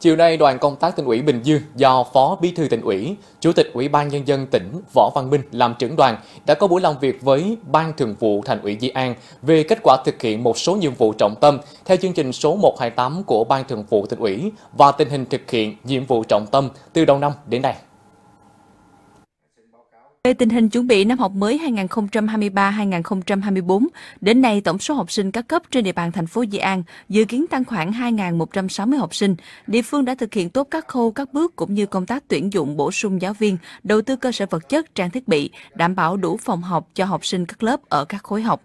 Chiều nay, đoàn công tác tỉnh ủy Bình Dương do Phó Bí thư tỉnh ủy, Chủ tịch Ủy ban Nhân dân tỉnh Võ Văn Minh làm trưởng đoàn đã có buổi làm việc với Ban Thường vụ Thành ủy Di An về kết quả thực hiện một số nhiệm vụ trọng tâm theo chương trình số 128 của Ban Thường vụ tỉnh ủy và tình hình thực hiện nhiệm vụ trọng tâm từ đầu năm đến nay. Về tình hình chuẩn bị năm học mới 2023-2024, đến nay tổng số học sinh các cấp trên địa bàn thành phố Di An dự kiến tăng khoảng 2.160 học sinh. Địa phương đã thực hiện tốt các khâu, các bước cũng như công tác tuyển dụng bổ sung giáo viên, đầu tư cơ sở vật chất, trang thiết bị, đảm bảo đủ phòng học cho học sinh các lớp ở các khối học.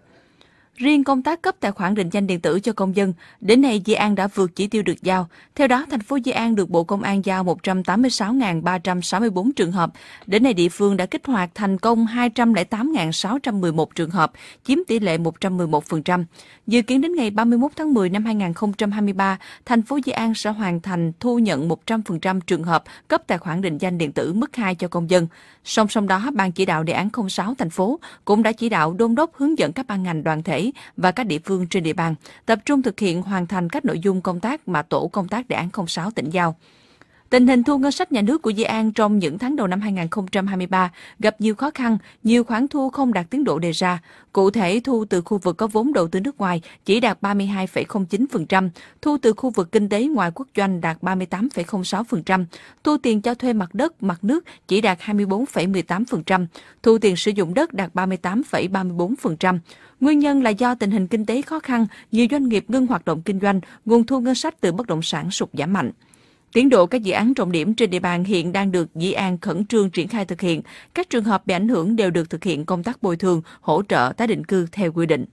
Riêng công tác cấp tài khoản định danh điện tử cho công dân, đến nay Di An đã vượt chỉ tiêu được giao. Theo đó, thành phố Di An được Bộ Công an giao 186.364 trường hợp. Đến nay, địa phương đã kích hoạt thành công 208.611 trường hợp, chiếm tỷ lệ 111%. Dự kiến đến ngày 31 tháng 10 năm 2023, thành phố Di An sẽ hoàn thành thu nhận 100% trường hợp cấp tài khoản định danh điện tử mức 2 cho công dân. Song song đó, Ban chỉ đạo đề án 06 thành phố cũng đã chỉ đạo đôn đốc hướng dẫn các ban ngành đoàn thể và các địa phương trên địa bàn, tập trung thực hiện hoàn thành các nội dung công tác mà tổ công tác đề án 06 tỉnh giao. Tình hình thu ngân sách nhà nước của Di An trong những tháng đầu năm 2023 gặp nhiều khó khăn, nhiều khoản thu không đạt tiến độ đề ra. Cụ thể, thu từ khu vực có vốn đầu tư nước ngoài chỉ đạt 32,09%, thu từ khu vực kinh tế ngoài quốc doanh đạt 38,06%, thu tiền cho thuê mặt đất, mặt nước chỉ đạt 24,18%, thu tiền sử dụng đất đạt 38,34%. Nguyên nhân là do tình hình kinh tế khó khăn, nhiều doanh nghiệp ngưng hoạt động kinh doanh, nguồn thu ngân sách từ bất động sản sụt giảm mạnh. Tiến độ các dự án trọng điểm trên địa bàn hiện đang được Dĩ An khẩn trương triển khai thực hiện. Các trường hợp bị ảnh hưởng đều được thực hiện công tác bồi thường, hỗ trợ tái định cư theo quy định.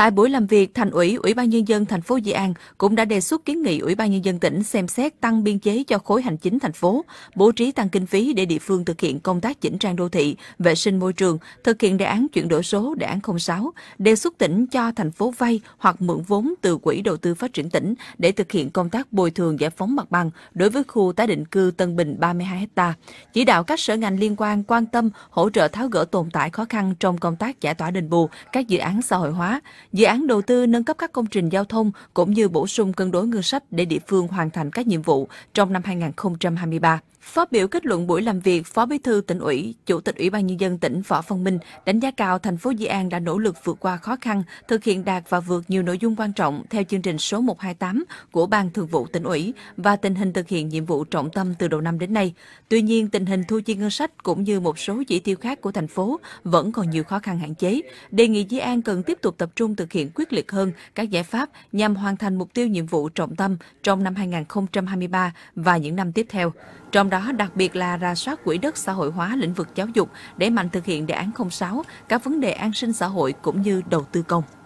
Tại buổi làm việc, Thành ủy, Ủy ban nhân dân thành phố Di An cũng đã đề xuất kiến nghị Ủy ban nhân dân tỉnh xem xét tăng biên chế cho khối hành chính thành phố, bố trí tăng kinh phí để địa phương thực hiện công tác chỉnh trang đô thị, vệ sinh môi trường, thực hiện đề án chuyển đổi số, đề án 06, đề xuất tỉnh cho thành phố vay hoặc mượn vốn từ Quỹ đầu tư phát triển tỉnh để thực hiện công tác bồi thường giải phóng mặt bằng đối với khu tái định cư Tân Bình 32 ha. Chỉ đạo các sở ngành liên quan quan tâm hỗ trợ tháo gỡ tồn tại khó khăn trong công tác giải tỏa đền bù các dự án xã hội hóa Dự án đầu tư nâng cấp các công trình giao thông cũng như bổ sung cân đối ngân sách để địa phương hoàn thành các nhiệm vụ trong năm 2023. Phát biểu kết luận buổi làm việc, Phó Bí thư tỉnh ủy, Chủ tịch Ủy ban nhân dân tỉnh Võ Văn Minh đánh giá cao thành phố Di An đã nỗ lực vượt qua khó khăn, thực hiện đạt và vượt nhiều nội dung quan trọng theo chương trình số 128 của Ban Thường vụ tỉnh ủy và tình hình thực hiện nhiệm vụ trọng tâm từ đầu năm đến nay. Tuy nhiên, tình hình thu chi ngân sách cũng như một số chỉ tiêu khác của thành phố vẫn còn nhiều khó khăn hạn chế. Đề nghị Di An cần tiếp tục tập trung trung thực hiện quyết liệt hơn các giải pháp nhằm hoàn thành mục tiêu nhiệm vụ trọng tâm trong năm 2023 và những năm tiếp theo. Trong đó đặc biệt là ra soát quỹ đất xã hội hóa lĩnh vực giáo dục để mạnh thực hiện đề án 06, các vấn đề an sinh xã hội cũng như đầu tư công.